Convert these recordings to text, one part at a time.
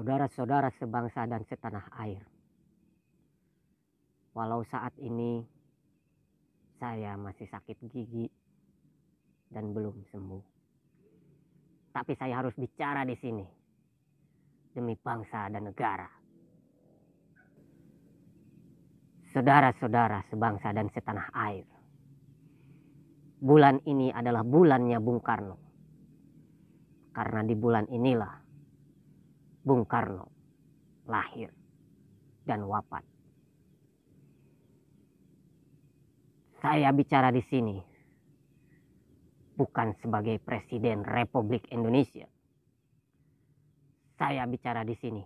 saudara-saudara sebangsa dan setanah air. Walau saat ini saya masih sakit gigi dan belum sembuh. Tapi saya harus bicara di sini demi bangsa dan negara. Saudara-saudara sebangsa dan setanah air. Bulan ini adalah bulannya Bung Karno. Karena di bulan inilah Bung Karno lahir dan wafat. Saya bicara di sini bukan sebagai Presiden Republik Indonesia. Saya bicara di sini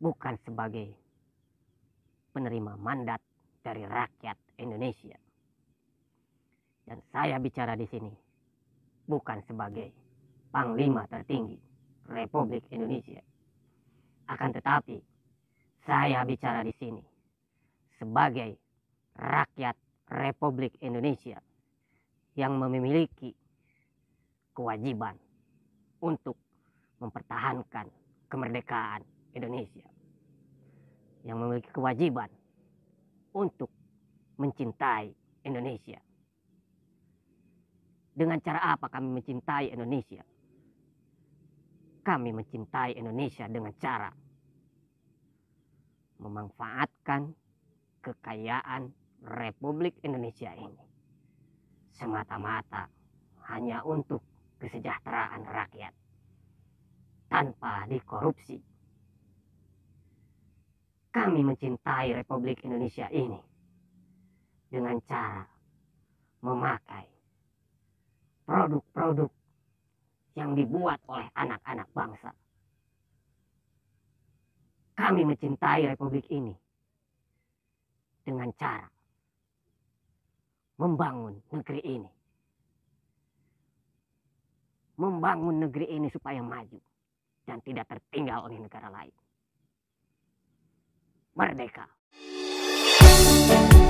bukan sebagai penerima mandat dari rakyat Indonesia. Dan saya bicara di sini bukan sebagai panglima tertinggi. Republik Indonesia. Akan tetapi, saya bicara di sini sebagai rakyat Republik Indonesia yang memiliki kewajiban untuk mempertahankan kemerdekaan Indonesia, yang memiliki kewajiban untuk mencintai Indonesia. Dengan cara apa kami mencintai Indonesia? kami mencintai Indonesia dengan cara memanfaatkan kekayaan Republik Indonesia ini semata-mata hanya untuk kesejahteraan rakyat tanpa dikorupsi. Kami mencintai Republik Indonesia ini dengan cara memakai produk-produk yang dibuat oleh anak-anak bangsa. Kami mencintai republik ini dengan cara membangun negeri ini. Membangun negeri ini supaya maju dan tidak tertinggal oleh negara lain. Merdeka!